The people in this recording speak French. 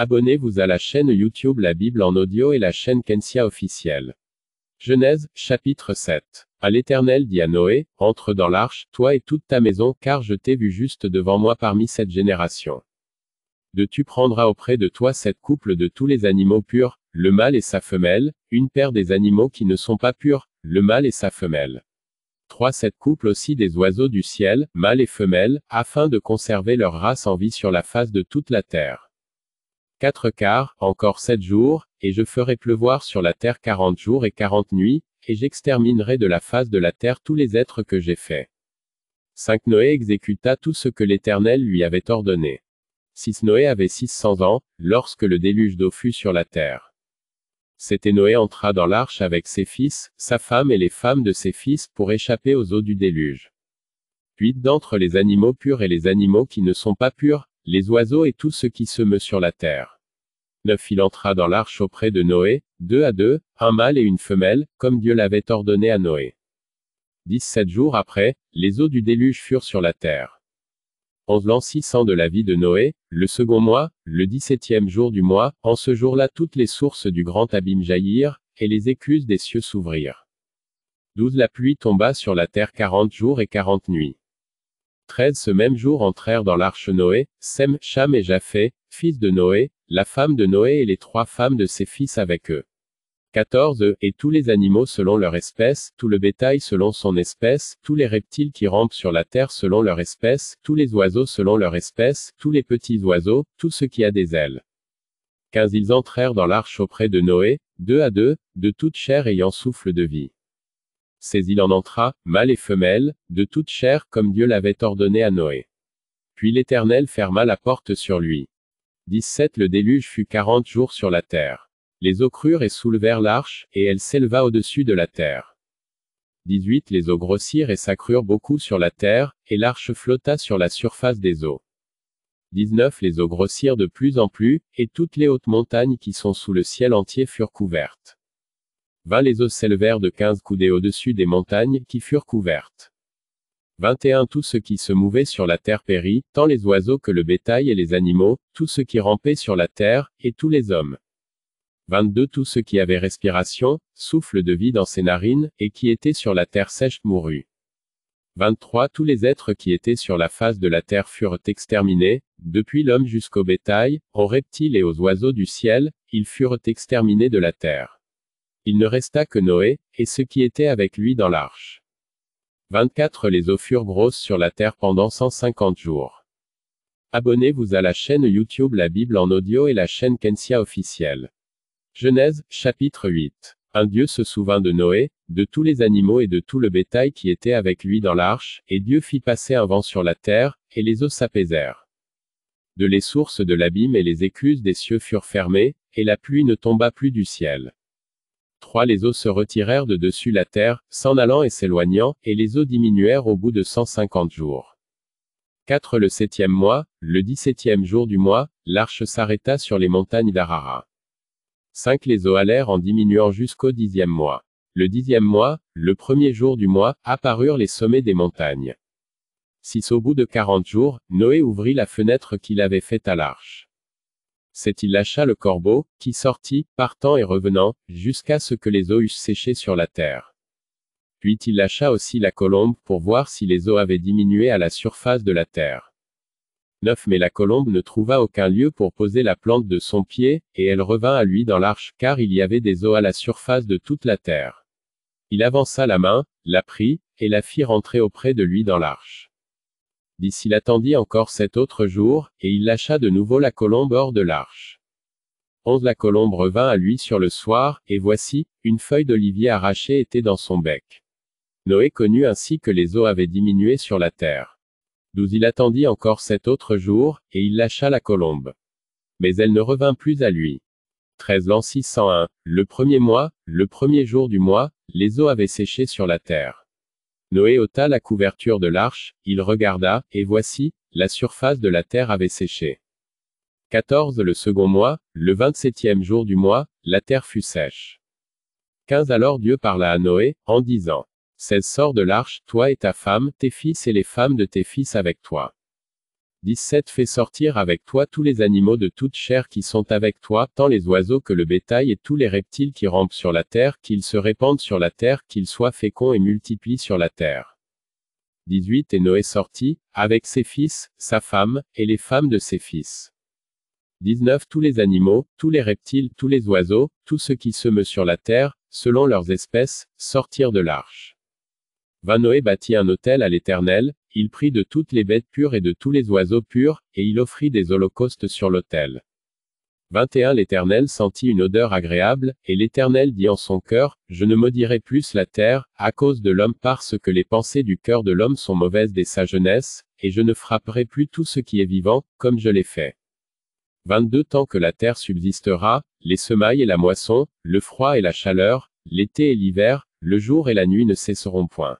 Abonnez-vous à la chaîne YouTube La Bible en audio et la chaîne Kensia officielle. Genèse, chapitre 7. À l'Éternel dit à Noé, entre dans l'arche, toi et toute ta maison, car je t'ai vu juste devant moi parmi cette génération. De tu prendras auprès de toi cette couple de tous les animaux purs, le mâle et sa femelle, une paire des animaux qui ne sont pas purs, le mâle et sa femelle. Trois sept couples aussi des oiseaux du ciel, mâle et femelle, afin de conserver leur race en vie sur la face de toute la terre quatre quarts, encore sept jours, et je ferai pleuvoir sur la terre quarante jours et quarante nuits, et j'exterminerai de la face de la terre tous les êtres que j'ai faits. 5 Noé exécuta tout ce que l'Éternel lui avait ordonné. 6 Noé avait 600 ans, lorsque le déluge d'eau fut sur la terre. C'était Noé entra dans l'arche avec ses fils, sa femme et les femmes de ses fils pour échapper aux eaux du déluge. Puis, D'entre les animaux purs et les animaux qui ne sont pas purs, les oiseaux et tout ce qui se meut sur la terre il entra dans l'arche auprès de Noé, deux à deux, un mâle et une femelle, comme Dieu l'avait ordonné à Noé. 17 jours après, les eaux du déluge furent sur la terre. 11 l'an 600 de la vie de Noé, le second mois, le 17e jour du mois, en ce jour-là toutes les sources du grand abîme jaillirent, et les écuses des cieux s'ouvrirent. 12 La pluie tomba sur la terre 40 jours et 40 nuits. 13 Ce même jour entrèrent dans l'arche Noé, Sem, Cham et Japhet, fils de Noé, la femme de Noé et les trois femmes de ses fils avec eux. 14. Et tous les animaux selon leur espèce, tout le bétail selon son espèce, tous les reptiles qui rampent sur la terre selon leur espèce, tous les oiseaux selon leur espèce, tous les petits oiseaux, tout ce qui a des ailes. 15. Ils entrèrent dans l'arche auprès de Noé, deux à deux, de toute chair ayant souffle de vie. 16. Il en entra, mâle et femelle, de toute chair comme Dieu l'avait ordonné à Noé. Puis l'Éternel ferma la porte sur lui. 17 Le déluge fut quarante jours sur la terre. Les eaux crurent et soulevèrent l'arche, et elle s'éleva au-dessus de la terre. 18 Les eaux grossirent et s'accrurent beaucoup sur la terre, et l'arche flotta sur la surface des eaux. 19 Les eaux grossirent de plus en plus, et toutes les hautes montagnes qui sont sous le ciel entier furent couvertes. 20 Les eaux s'élevèrent de quinze coudées au-dessus des montagnes qui furent couvertes. 21 Tout ce qui se mouvait sur la terre périt, tant les oiseaux que le bétail et les animaux, tout ce qui rampait sur la terre, et tous les hommes. 22 Tout ce qui avait respiration, souffle de vie dans ses narines, et qui était sur la terre sèche mourut. 23 Tous les êtres qui étaient sur la face de la terre furent exterminés, depuis l'homme jusqu'au bétail, aux reptiles et aux oiseaux du ciel, ils furent exterminés de la terre. Il ne resta que Noé, et ceux qui étaient avec lui dans l'arche. 24 Les eaux furent grosses sur la terre pendant 150 jours. Abonnez-vous à la chaîne YouTube La Bible en audio et la chaîne Kensia officielle. Genèse, chapitre 8. Un Dieu se souvint de Noé, de tous les animaux et de tout le bétail qui était avec lui dans l'arche, et Dieu fit passer un vent sur la terre, et les eaux s'apaisèrent. De les sources de l'abîme et les écluses des cieux furent fermées, et la pluie ne tomba plus du ciel. 3. Les eaux se retirèrent de dessus la terre, s'en allant et s'éloignant, et les eaux diminuèrent au bout de 150 jours. 4. Le septième mois, le dix-septième jour du mois, l'arche s'arrêta sur les montagnes d'Arara. 5. Les eaux allèrent en diminuant jusqu'au dixième mois. Le dixième mois, le premier jour du mois, apparurent les sommets des montagnes. 6. Au bout de quarante jours, Noé ouvrit la fenêtre qu'il avait faite à l'arche c'est il lâcha le corbeau, qui sortit, partant et revenant, jusqu'à ce que les eaux eussent séché sur la terre. Puis il lâcha aussi la colombe pour voir si les eaux avaient diminué à la surface de la terre. 9 Mais la colombe ne trouva aucun lieu pour poser la plante de son pied, et elle revint à lui dans l'arche, car il y avait des eaux à la surface de toute la terre. Il avança la main, la prit, et la fit rentrer auprès de lui dans l'arche il attendit encore sept autres jours, et il lâcha de nouveau la colombe hors de l'arche. Onze la colombe revint à lui sur le soir, et voici, une feuille d'olivier arrachée était dans son bec. Noé connut ainsi que les eaux avaient diminué sur la terre. Douze il attendit encore sept autres jours, et il lâcha la colombe. Mais elle ne revint plus à lui. 13 l'an 601, le premier mois, le premier jour du mois, les eaux avaient séché sur la terre. Noé ôta la couverture de l'arche, il regarda, et voici, la surface de la terre avait séché. 14 Le second mois, le vingt-septième jour du mois, la terre fut sèche. 15 Alors Dieu parla à Noé, en disant, 16 Sors de l'arche, toi et ta femme, tes fils et les femmes de tes fils avec toi. 17 Fais sortir avec toi tous les animaux de toute chair qui sont avec toi, tant les oiseaux que le bétail et tous les reptiles qui rampent sur la terre, qu'ils se répandent sur la terre, qu'ils soient féconds et multiplient sur la terre. 18 Et Noé sortit, avec ses fils, sa femme, et les femmes de ses fils. 19 Tous les animaux, tous les reptiles, tous les oiseaux, tout ce qui se meut sur la terre, selon leurs espèces, sortirent de l'arche. 20 Noé bâtit un autel à l'Éternel, il prit de toutes les bêtes pures et de tous les oiseaux purs, et il offrit des holocaustes sur l'autel. 21 L'Éternel sentit une odeur agréable, et l'Éternel dit en son cœur, Je ne maudirai plus la terre, à cause de l'homme parce que les pensées du cœur de l'homme sont mauvaises dès sa jeunesse, et je ne frapperai plus tout ce qui est vivant, comme je l'ai fait. 22 Tant que la terre subsistera, les semailles et la moisson, le froid et la chaleur, l'été et l'hiver, le jour et la nuit ne cesseront point.